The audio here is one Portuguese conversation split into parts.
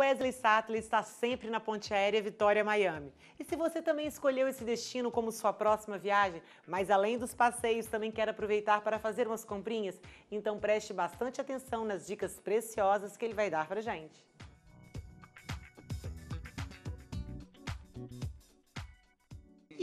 Wesley Sattler está sempre na ponte aérea Vitória Miami. E se você também escolheu esse destino como sua próxima viagem, mas além dos passeios também quer aproveitar para fazer umas comprinhas, então preste bastante atenção nas dicas preciosas que ele vai dar para gente.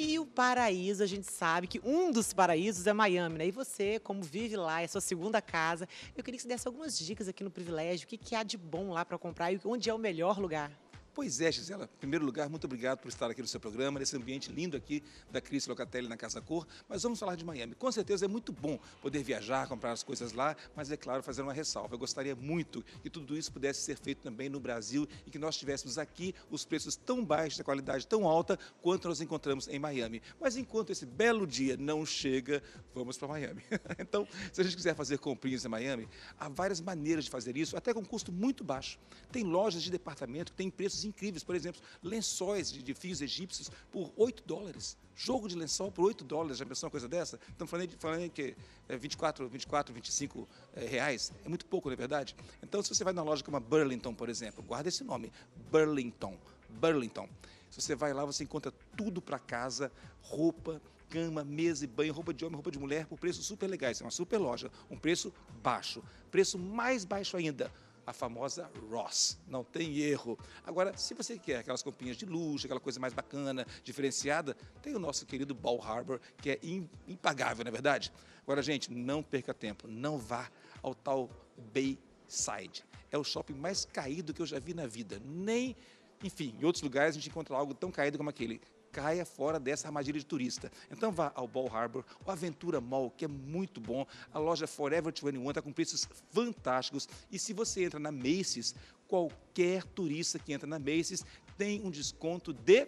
E o paraíso, a gente sabe que um dos paraísos é Miami, né? E você, como vive lá, é sua segunda casa. Eu queria que você desse algumas dicas aqui no Privilégio, o que, que há de bom lá para comprar e onde é o melhor lugar. Pois é, Gisela, em primeiro lugar, muito obrigado por estar aqui no seu programa, nesse ambiente lindo aqui da Cris Locatelli na Casa Cor. Mas vamos falar de Miami. Com certeza é muito bom poder viajar, comprar as coisas lá, mas é claro, fazer uma ressalva. Eu gostaria muito que tudo isso pudesse ser feito também no Brasil e que nós tivéssemos aqui os preços tão baixos, a qualidade tão alta quanto nós encontramos em Miami. Mas enquanto esse belo dia não chega, vamos para Miami. então, se a gente quiser fazer comprinhas em Miami, há várias maneiras de fazer isso, até com um custo muito baixo. Tem lojas de departamento que têm preços incríveis, por exemplo, lençóis de, de fios egípcios por 8 dólares. Jogo de lençol por 8 dólares, já pensou uma coisa dessa? Estamos falando, de, falando que é 24, 24, 25 é, reais. É muito pouco, não é verdade? Então, se você vai numa loja como a Burlington, por exemplo, guarda esse nome, Burlington, Burlington. Se você vai lá, você encontra tudo para casa, roupa, cama, mesa e banho, roupa de homem, roupa de mulher, por preços super legais. É uma super loja, um preço baixo. Preço mais baixo ainda, a famosa Ross. Não tem erro. Agora, se você quer aquelas comprinhas de luxo, aquela coisa mais bacana, diferenciada, tem o nosso querido Ball Harbor, que é impagável, não é verdade? Agora, gente, não perca tempo. Não vá ao tal Bayside. É o shopping mais caído que eu já vi na vida. Nem enfim, em outros lugares a gente encontra algo tão caído como aquele caia fora dessa armadilha de turista. Então vá ao Ball Harbor, o Aventura Mall, que é muito bom, a loja Forever 21 está com preços fantásticos e se você entra na Macy's, qualquer turista que entra na Macy's tem um desconto de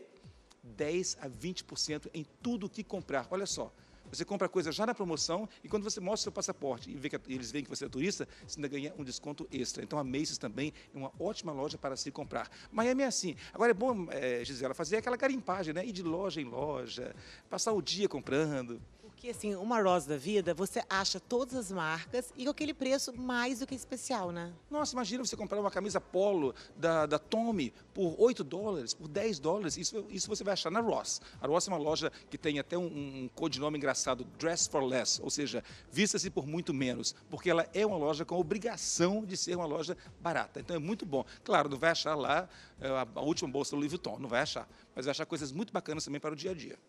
10 a 20% em tudo que comprar. Olha só, você compra coisa já na promoção e quando você mostra seu passaporte e vê que eles veem que você é turista, você ainda ganha um desconto extra. Então a Macy's também é uma ótima loja para se comprar. Miami é assim. Agora é bom, é, Gisela, fazer aquela garimpagem, né? Ir de loja em loja, passar o dia comprando. Porque, assim, uma Ross da Vida, você acha todas as marcas e com aquele preço mais do que especial, né? Nossa, imagina você comprar uma camisa polo da, da Tommy por 8 dólares, por 10 dólares. Isso, isso você vai achar na Ross. A Ross é uma loja que tem até um, um codinome engraçado, Dress for Less, ou seja, vista-se por muito menos, porque ela é uma loja com obrigação de ser uma loja barata. Então é muito bom. Claro, não vai achar lá eh, a, a última bolsa do Louis Vuitton, não vai achar, mas vai achar coisas muito bacanas também para o dia a dia.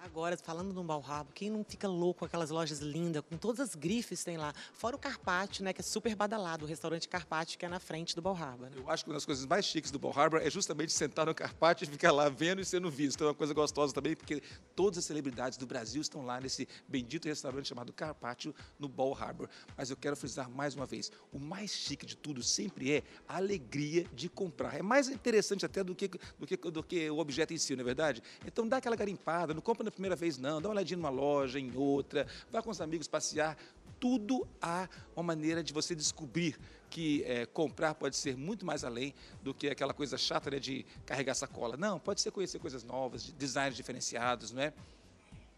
Agora, falando no Balrabo, quem não fica louco com aquelas lojas lindas, com todas as grifes tem lá? Fora o Carpaccio, né, que é super badalado, o restaurante Carpaccio que é na frente do Balrabo. Né? Eu acho que uma das coisas mais chiques do Balrabo é justamente sentar no Carpaccio e ficar lá vendo e sendo visto. Então é uma coisa gostosa também, porque todas as celebridades do Brasil estão lá nesse bendito restaurante chamado Carpaccio no Ball Harbor. Mas eu quero frisar mais uma vez, o mais chique de tudo sempre é a alegria de comprar. É mais interessante até do que, do que, do que o objeto em si, não é verdade? Então dá aquela garimpada, não compra na primeira vez, não. Dá uma olhadinha numa loja, em outra, vá com os amigos passear. Tudo há uma maneira de você descobrir que é, comprar pode ser muito mais além do que aquela coisa chata né, de carregar sacola. Não, pode ser conhecer coisas novas, designs diferenciados, não é?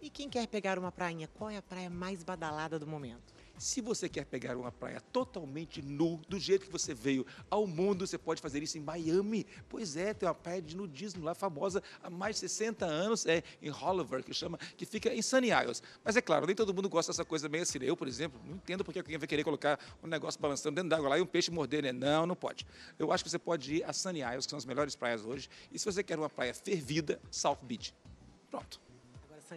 E quem quer pegar uma prainha, qual é a praia mais badalada do momento? Se você quer pegar uma praia totalmente nu, do jeito que você veio ao mundo, você pode fazer isso em Miami. Pois é, tem uma praia de nudismo lá famosa há mais de 60 anos, é em Holliver, que chama, que fica em Sunny Isles. Mas é claro, nem todo mundo gosta dessa coisa meio assim. Né? Eu, por exemplo, não entendo porque alguém vai querer colocar um negócio balançando dentro d'água lá e um peixe morder, né? Não, não pode. Eu acho que você pode ir a Sunny Isles, que são as melhores praias hoje. E se você quer uma praia fervida, South Beach. Pronto.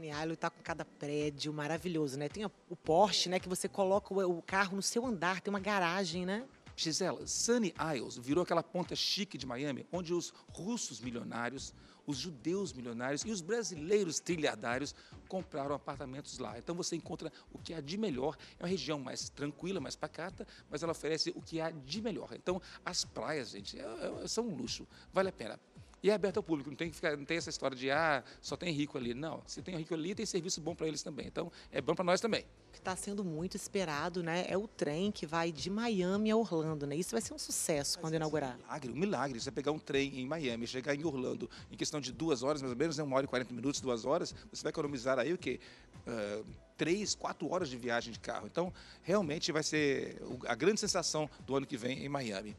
Isle está com cada prédio maravilhoso, né? Tem o Porsche, né? Que você coloca o carro no seu andar, tem uma garagem, né? Gisela, Sunny Isles virou aquela ponta chique de Miami, onde os russos milionários, os judeus milionários e os brasileiros trilhadários compraram apartamentos lá. Então você encontra o que há de melhor. É uma região mais tranquila, mais pacata, mas ela oferece o que há de melhor. Então as praias, gente, é, é, são um luxo. Vale a pena. E é aberto ao público, não tem, que ficar, não tem essa história de, ah, só tem rico ali. Não, se tem rico ali, tem serviço bom para eles também. Então, é bom para nós também. O que está sendo muito esperado, né, é o trem que vai de Miami a Orlando, né? Isso vai ser um sucesso quando inaugurar. um milagre, um milagre. Você pegar um trem em Miami, chegar em Orlando em questão de duas horas, mais ou menos, né, uma hora e quarenta minutos, duas horas, você vai economizar aí o quê? Uh, três, quatro horas de viagem de carro. Então, realmente vai ser a grande sensação do ano que vem em Miami.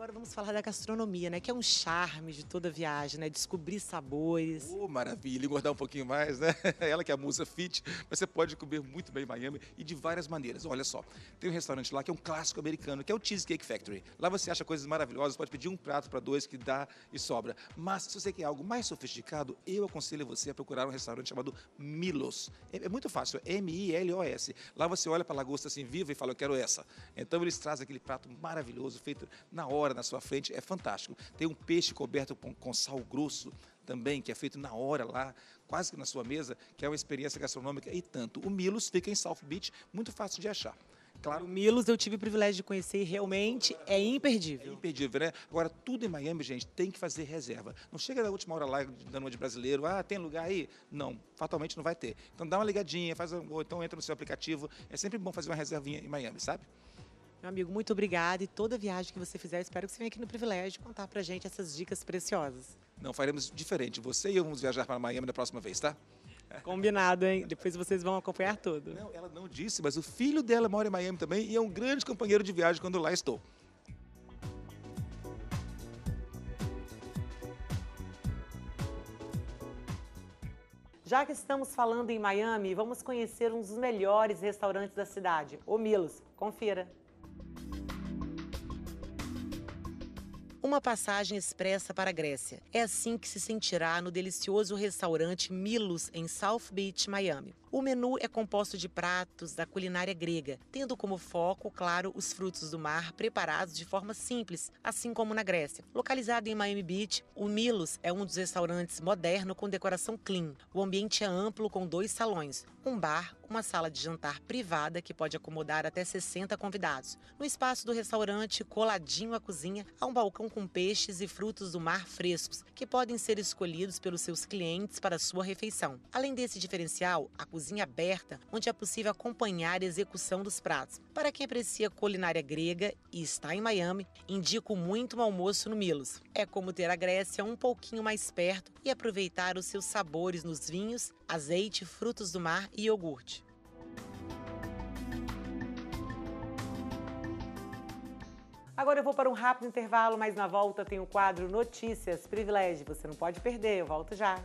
Agora vamos falar da gastronomia, né? Que é um charme de toda viagem, né? Descobrir sabores. Oh, maravilha! Engordar um pouquinho mais, né? Ela que é a musa fit, mas você pode comer muito bem em Miami e de várias maneiras. Olha só, tem um restaurante lá que é um clássico americano, que é o Cheesecake Factory. Lá você acha coisas maravilhosas, pode pedir um prato para dois que dá e sobra. Mas se você quer algo mais sofisticado, eu aconselho você a procurar um restaurante chamado Milos. É, é muito fácil, é M-I-L-O-S. Lá você olha para a lagosta assim viva e fala, eu quero essa. Então eles trazem aquele prato maravilhoso feito na hora na sua frente é fantástico. Tem um peixe coberto com, com sal grosso também, que é feito na hora lá, quase que na sua mesa, que é uma experiência gastronômica e tanto. O Milos fica em South Beach, muito fácil de achar. Claro. O Milos eu tive o privilégio de conhecer e realmente é imperdível. É imperdível, né? Agora, tudo em Miami, gente, tem que fazer reserva. Não chega da última hora lá dando uma de brasileiro, ah, tem lugar aí? Não, fatalmente não vai ter. Então dá uma ligadinha, faz, ou então entra no seu aplicativo. É sempre bom fazer uma reservinha em Miami, sabe? Meu amigo, muito obrigada e toda viagem que você fizer, espero que você venha aqui no Privilégio contar pra gente essas dicas preciosas. Não, faremos diferente. Você e eu vamos viajar para Miami da próxima vez, tá? Combinado, hein? Depois vocês vão acompanhar tudo. Não, ela não disse, mas o filho dela mora em Miami também e é um grande companheiro de viagem quando lá estou. Já que estamos falando em Miami, vamos conhecer um dos melhores restaurantes da cidade, o Milos. Confira! uma passagem expressa para a Grécia. É assim que se sentirá no delicioso restaurante Milos, em South Beach, Miami. O menu é composto de pratos da culinária grega, tendo como foco, claro, os frutos do mar preparados de forma simples, assim como na Grécia. Localizado em Miami Beach, o Milos é um dos restaurantes moderno com decoração clean. O ambiente é amplo com dois salões, um bar, uma sala de jantar privada que pode acomodar até 60 convidados. No espaço do restaurante, coladinho à cozinha, há um balcão com peixes e frutos do mar frescos, que podem ser escolhidos pelos seus clientes para sua refeição. Além desse diferencial, a cozinha aberta, onde é possível acompanhar a execução dos pratos. Para quem aprecia culinária grega e está em Miami, indico muito um almoço no Milos. É como ter a Grécia um pouquinho mais perto e aproveitar os seus sabores nos vinhos azeite, frutos do mar e iogurte. Agora eu vou para um rápido intervalo, mas na volta tem o quadro Notícias Privilégio. Você não pode perder, eu volto já.